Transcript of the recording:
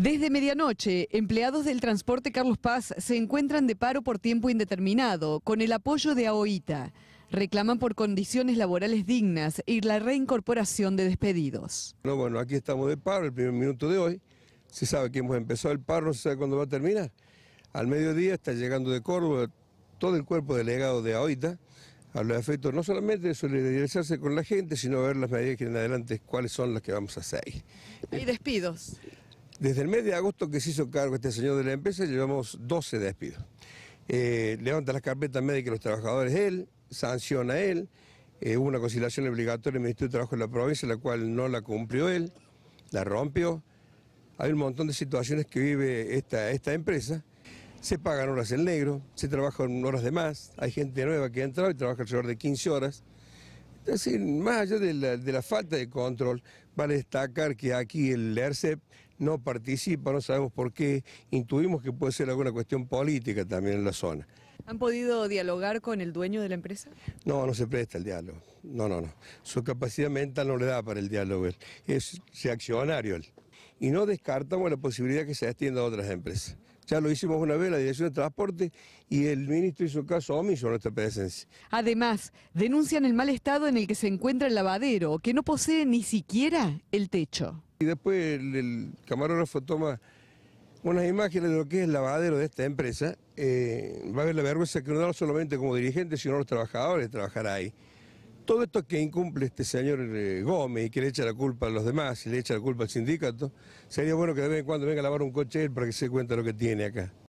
Desde medianoche, empleados del transporte Carlos Paz se encuentran de paro por tiempo indeterminado, con el apoyo de AOITA. Reclaman por condiciones laborales dignas y la reincorporación de despedidos. No, bueno, aquí estamos de paro, el primer minuto de hoy. Se sabe que hemos empezado el paro, no se sabe cuándo va a terminar. Al mediodía está llegando de Córdoba todo el cuerpo delegado de AOITA a los efectos no solamente de solidarizarse con la gente, sino ver las medidas que en adelante cuáles son las que vamos a hacer. Y despidos. Desde el mes de agosto que se hizo cargo este señor de la empresa, llevamos 12 despidos. Eh, levanta las carpetas médicas de los trabajadores él, sanciona él, eh, hubo una conciliación obligatoria en el Ministerio de Trabajo de la provincia, la cual no la cumplió él, la rompió. Hay un montón de situaciones que vive esta, empresa. Se pagan horas en negro, se trabajan horas de más, hay gente nueva que ha entrado y trabaja alrededor de 15 horas. Es más allá de la, de la, falta de control, vale destacar que aquí el ERCEP no participa, no sabemos por qué, intuimos que puede ser alguna cuestión política también en la zona. ¿Han podido dialogar con el dueño de la empresa? No, no se presta el diálogo, no, no, no. Su capacidad mental no le da para el diálogo, es reaccionario él. Y no descartamos la posibilidad que se extienda a otras empresas. Ya lo hicimos una vez la Dirección de Transporte y el ministro hizo caso omiso a nuestra presencia. Además, denuncian el mal estado en el que se encuentra el lavadero, que no posee ni siquiera el techo. Y después el, camarógrafo toma unas imágenes de lo que es el lavadero de esta empresa. Eh, va a haber la vergüenza que no da solamente como dirigente, sino los trabajadores trabajar ahí. Todo esto que incumple este señor eh, Gómez y que le echa la culpa a los demás y le echa la culpa al sindicato, sería bueno que de vez en cuando venga a lavar un coche él para que se cuente lo que tiene acá.